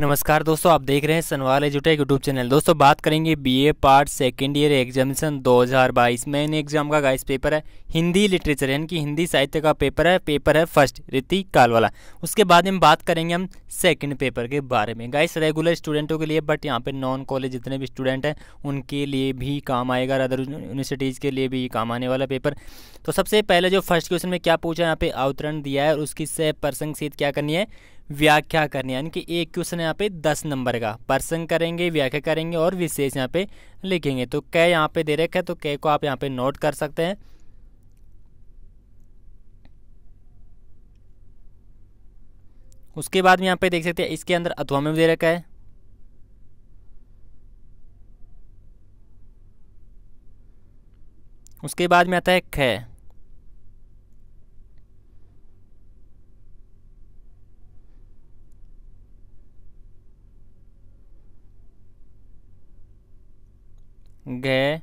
नमस्कार दोस्तों आप देख रहे हैं सनवाल एजुटेक यूट्यूब चैनल दोस्तों बात करेंगे BA part second year examination 2022 main exam का गाइस पेपर है हिंदी लिटरेचर यानी कि हिंदी साहित्य का पेपर है पेपर है फर्स्ट रीति काल वाला उसके बाद हम बात करेंगे हम सेकंड पेपर के बारे में गाइस रेगुलर स्टूडेंटों के लिए बट यहाँ पर नॉन कॉलेज जितने भी स्टूडेंट हैं उनके लिए भी काम आएगा अदर यूनिवर्सिटीज़ के लिए भी काम आने वाला पेपर तो सबसे पहले जो फर्स्ट क्वेश्चन में क्या पूछा यहाँ पे अवतरण दिया है और उसकी से प्रसंग सीध क्या करनी है व्याख्या करनी यानी कि एक क्वेश्चन यहाँ पे दस नंबर का प्रसंग करेंगे व्याख्या करेंगे और विशेष यहाँ पे लिखेंगे तो कै यहाँ पे दे रखा है तो कै को आप यहाँ पे नोट कर सकते हैं उसके बाद में यहाँ पे देख सकते हैं इसके अंदर अथवा में दे रखा है उसके बाद में आता है ख गए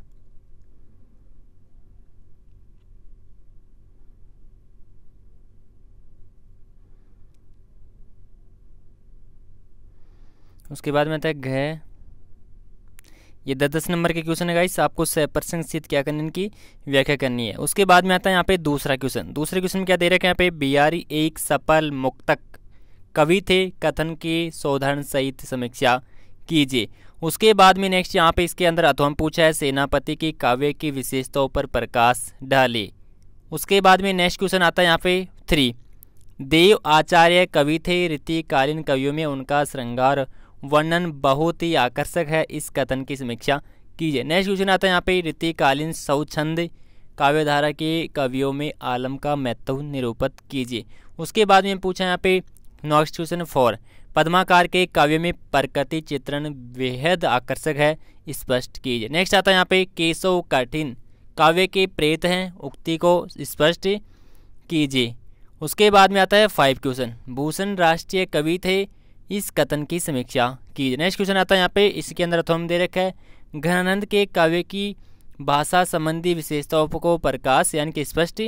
उसके बाद में आता है गए ये दस दस नंबर के क्वेश्चन है गाइस आपको प्रसंग क्या करनी इनकी व्याख्या करनी है उसके बाद में आता है यहाँ पे दूसरा क्वेश्चन दूसरे क्वेश्चन में क्या दे रहे हैं यहाँ पे बिहारी एक सफल मुक्तक कवि थे कथन के सौधारण सहित समीक्षा कीजिए उसके बाद में नेक्स्ट यहाँ पे इसके अंदर अथवा पूछा है सेनापति की काव्य की विशेषताओं पर प्रकाश डाले उसके बाद में नेक्स्ट क्वेश्चन आता है यहाँ पे थ्री देव आचार्य कवि थे रीतिकालीन कवियों में उनका श्रृंगार वर्णन बहुत ही आकर्षक है इस कथन की समीक्षा कीजिए नेक्स्ट क्वेश्चन आता है यहाँ पे रीतिकालीन सौछंद काव्यधारा के कवियों में आलम का महत्व निरूपित कीजिए उसके बाद में पूछा यहाँ पे नेक्स्ट क्वेश्चन फोर पद्माकार के काव्य में प्रकृति चित्रण बेहद आकर्षक है स्पष्ट कीजिए नेक्स्ट आता है यहाँ पे केशव कठिन काव्य के प्रेत हैं उक्ति को स्पष्ट कीजिए उसके बाद में आता है फाइव क्वेश्चन भूषण राष्ट्रीय कवि थे इस कथन की समीक्षा कीजिए नेक्स्ट क्वेश्चन आता है यहाँ पे इसके अंदर अथम दे रखा है घनानंद के काव्य की भाषा संबंधी विशेषताओं को प्रकाश यानी कि स्पष्ट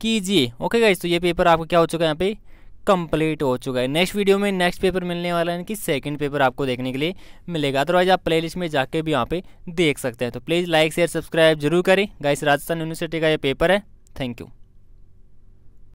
कीजिए ओके गाइस तो ये पेपर आपको क्या हो चुका है यहाँ पे कंप्लीट हो चुका है नेक्स्ट वीडियो में नेक्स्ट पेपर मिलने वाला है कि सेकंड पेपर आपको देखने के लिए मिलेगा अदरवाइज आप प्लेलिस्ट में जाके भी यहाँ पे देख सकते हैं तो प्लीज़ लाइक शेयर सब्सक्राइब जरूर करें गाइस राजस्थान यूनिवर्सिटी का ये पेपर है थैंक यू